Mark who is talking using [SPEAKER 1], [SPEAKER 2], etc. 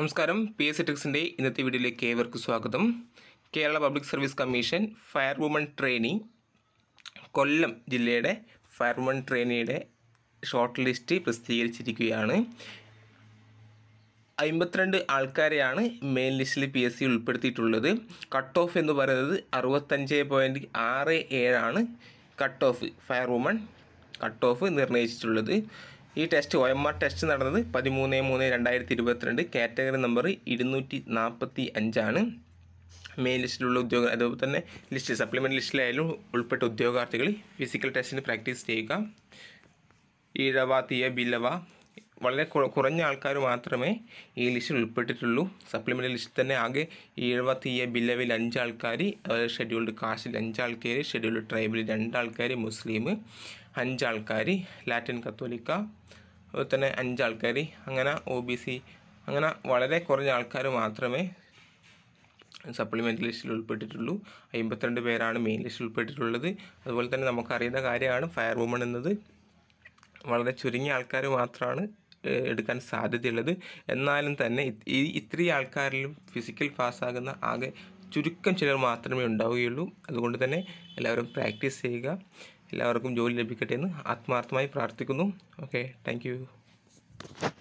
[SPEAKER 1] നമസ്കാരം P S സിറ്റിക്സിൻ്റെ ഇന്നത്തെ വീഡിയോയിലേക്ക് ഏവർക്ക് സ്വാഗതം Kerala public service commission fire woman training Kollam ജില്ലയുടെ ഫയർ വുമൺ ട്രെയിനിയുടെ ഷോർട്ട് ലിസ്റ്റ് പ്രസിദ്ധീകരിച്ചിരിക്കുകയാണ് അമ്പത്തിരണ്ട് ആൾക്കാരെയാണ് മെയിൻ ലിസ്റ്റിൽ പി എസ് സി ഉൾപ്പെടുത്തിയിട്ടുള്ളത് കട്ട് ഓഫ് എന്ന് പറയുന്നത് അറുപത്തഞ്ച് പോയിൻറ്റ് ആറ് ഏഴാണ് cut off fire woman cut off നിർണയിച്ചിട്ടുള്ളത് ഈ test O M R test നടന്നത് പതിമൂന്ന് മൂന്ന് രണ്ടായിരത്തി ഇരുപത്തിരണ്ട് കാറ്റഗറി നമ്പർ ഇരുന്നൂറ്റി നാൽപ്പത്തി അഞ്ചാണ് മെയിൻ ലിസ്റ്റിലുള്ള ഉദ്യോഗ അതുപോലെ തന്നെ ലിസ്റ്റ് സപ്ലിമെൻ്റ് ലിസ്റ്റിലായാലും ഉൾപ്പെട്ട ഉദ്യോഗാർത്ഥികൾ ഫിസിക്കൽ ടെസ്റ്റിന് പ്രാക്ടീസ് ചെയ്യുക ഈഴവ തീയ ബില്ലവ വളരെ കുറഞ്ഞ ആൾക്കാർ മാത്രമേ ഈ ലിസ്റ്റിൽ ഉൾപ്പെട്ടിട്ടുള്ളൂ സപ്ലിമെൻ്ററി ലിസ്റ്റിൽ തന്നെ ആകെ എഴുപത്തി ബില്ലവിൽ അഞ്ചാൾക്കാർ അതായത് ഷെഡ്യൂൾഡ് കാസ്റ്റിൽ അഞ്ചാൾക്കാർ ഷെഡ്യൂൾഡ് ട്രൈബിൽ രണ്ടാൾക്കാർ മുസ്ലിം അഞ്ചാൾക്കാർ ലാറ്റിൻ കത്തോലിക്ക അതുപോലെ തന്നെ അഞ്ചാൾക്കാർ അങ്ങനെ ഒ ബി സി അങ്ങനെ വളരെ കുറഞ്ഞ ആൾക്കാർ മാത്രമേ സപ്ലിമെൻ്റ് ലിസ്റ്റിൽ ഉൾപ്പെട്ടിട്ടുള്ളൂ അമ്പത്തിരണ്ട് പേരാണ് മെയിൻ ലിസ്റ്റിൽ ഉൾപ്പെട്ടിട്ടുള്ളത് അതുപോലെ തന്നെ നമുക്കറിയുന്ന കാര്യമാണ് ഫയർ വുമൺ എന്നത് വളരെ ചുരുങ്ങിയ ആൾക്കാർ മാത്രമാണ് എടുക്കാൻ സാധ്യതയുള്ളത് എന്നാലും തന്നെ ഈ ഇത്രയും ആൾക്കാരിലും ഫിസിക്കൽ പാസ്സാകുന്ന ആകെ ചുരുക്കം ചിലർ മാത്രമേ ഉണ്ടാവുകയുള്ളൂ അതുകൊണ്ട് തന്നെ എല്ലാവരും പ്രാക്ടീസ് ചെയ്യുക എല്ലാവർക്കും ജോലി ലഭിക്കട്ടെ എന്ന് ആത്മാർത്ഥമായി
[SPEAKER 2] പ്രാർത്ഥിക്കുന്നു ഓക്കെ താങ്ക്